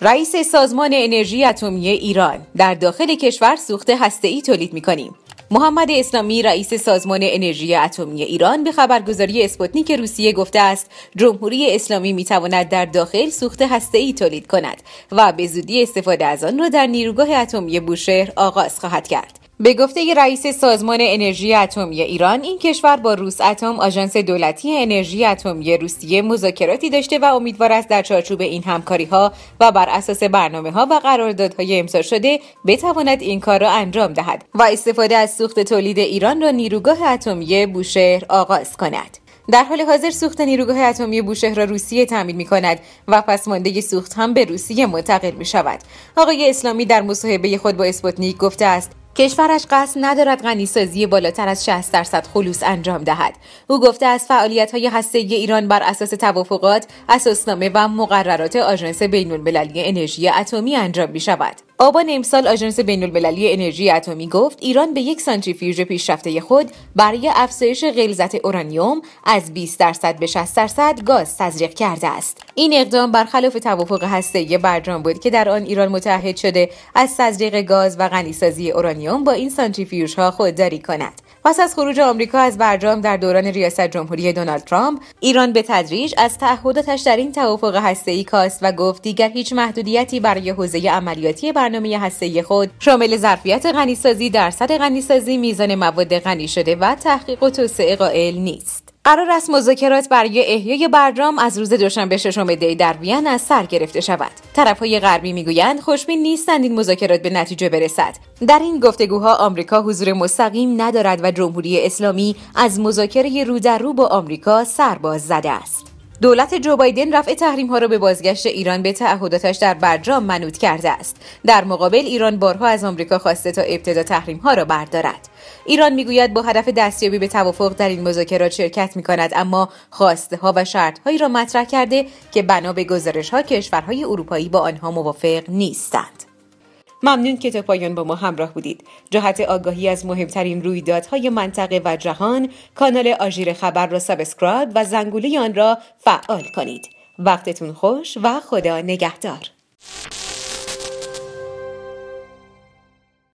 رئیس سازمان انرژی اتمی ایران در داخل کشور سوخت هسته‌ای تولید می‌کنیم. محمد اسلامی رئیس سازمان انرژی اتمی ایران به خبرگزاری اسپوتنیک روسیه گفته است جمهوری اسلامی میتواند در داخل سوخت هسته‌ای تولید کند و به زودی استفاده از آن را در نیروگاه اتمی بوشهر آغاز خواهد کرد به گفته رئیس سازمان انرژی اتمی ایران این کشور با روس اتم آژانس دولتی انرژی اتمی روسیه مذاکراتی داشته و امیدوار است در چارچوب این همکاری ها و بر اساس برنامه ها و قراردادهای امضا شده بتواند این کار را انجام دهد و استفاده از سوخت تولید ایران را نیروگاه اتمی بوشهر آغاز کند در حال حاضر سوخت نیروگاه اتمی بوشهر را روسیه تامین می کند و پسمانده سوخت هم به روسیه منتقل می شود. آقای اسلامی در مصاحبه خود با اسپوتنیک گفته است کشورش قصد ندارد غنیسازی بالاتر از 60 درصد خلوص انجام دهد او گفته از فعالیت های هسته ایران بر اساس توافقات اساسنامه و مقررات آژانس بین المللی انرژی اتمی انجام می شود آبان امسال آژانس بینالمللی انرژی اتمی گفت ایران به یک سانتریفیوژ پیشرفته خود برای افزایش غلظت اورانیوم از 20 درصد به 60 درصد گاز تزریق کرده است این اقدام برخلاف توافق هسته‌ای برجام بود که در آن ایران متحد شده از تزریق گاز و غنیسازی اورانیوم با این سانتریفیوژها خودداری کند پس از خروج آمریکا از برجام در دوران ریاست جمهوری دونالد ترامپ ایران به تدریج از تعهداتش در این توافق ای کاست و گفت دیگر هیچ محدودیتی برای حوزه عملیاتی برنامه هسته‌ای خود شامل ظرفیت غنیسازی درصد غنیسازی میزان مواد غنی شده و تحقیق و توسعه قائل نیست قرار است مذاکرات برای احیای برجام از روز دوشنبه ششم دی در وین از سر گرفته شود طرفهای غربی میگویند خوشبین نیستند این مذاکرات به نتیجه برسد در این گفتگوها آمریکا حضور مستقیم ندارد و جمهوری اسلامی از مذاکره رو رو با آمریکا سرباز زده است دولت جو بایدن رفع تحریم ها را به بازگشت ایران به تعهداتش در برجام منوط کرده است در مقابل ایران بارها از آمریکا خواسته تا ابتدا تحریم ها را بردارد ایران میگوید با هدف دستیابی به توافق در این مذاکرات شرکت می کند اما خواسته ها و شرط هایی را مطرح کرده که بنا به گزارش ها کشورهای اروپایی با آنها موافق نیستند ممنون که تا پایان با ما همراه بودید جهت آگاهی از مهمترین رویدادهای منطقه و جهان کانال آژیر خبر را سابسکرایب و زنگوله آن را فعال کنید وقتتون خوش و خدا نگهدار